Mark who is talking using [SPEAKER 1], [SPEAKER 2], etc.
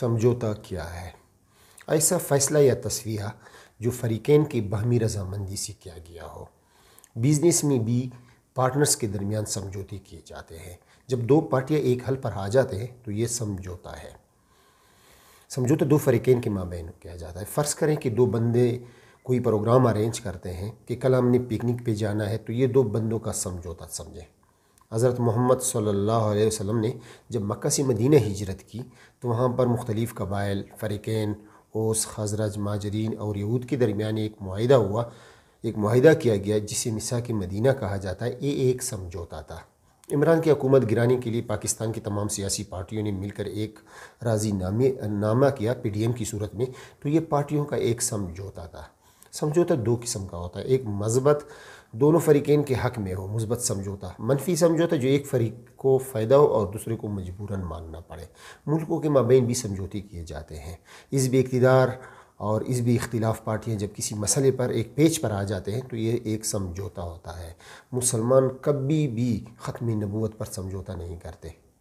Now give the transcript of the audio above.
[SPEAKER 1] समझौता किया है ऐसा फैसला या तस्वीर जो फरीकैन की बहमी रजामंदी से किया गया हो बिजनेस में भी पार्टनर्स के दरमियान समझौते किए जाते हैं जब दो पार्टियां एक हल पर आ जाते हैं तो ये समझौता है समझौता दो फरीकैन के माबेन किया जाता है फ़र्ज़ करें कि दो बंदे कोई प्रोग्राम अरेंज करते हैं कि कल हमने पिकनिक पे जाना है तो ये दो बंदों का समझौता समझें हज़रत मोहम्मद सल्ला वसम ने जब मक्का से मदीना हिजरत की तो वहाँ पर मुख्तलिफ़ कबाइल फ़रीक़ैन ओस खजरज माजरीन और यहूद के दरमियान एक माहा हुआ एक माहा किया गया जिसे मिसा के मदीना कहा जाता है ये एक समझौता था इमरान की हकूमत गिराने के लिए पाकिस्तान की तमाम सियासी पार्टियों ने मिलकर एक राजी नामे नामा किया पी डी एम की सूरत में तो ये पार्टियों का एक समझौता था समझौता तो दो किस्म का होता है एक मजबत दोनों फरीकेन के हक में हो मुस्बत समझौता मनफी समझौता जो एक फरीक को फ़ायदा हो और दूसरे को मजबूरन मानना पड़े मुल्कों के माबेन भी समझौते किए जाते हैं इस भी इकतदार और इस भी इख्तिलाफ पार्टियाँ जब किसी मसले पर एक पेज पर आ जाते हैं तो ये एक समझौता होता है मुसलमान कभी भी ख़त्म नबूत पर समझौता नहीं करते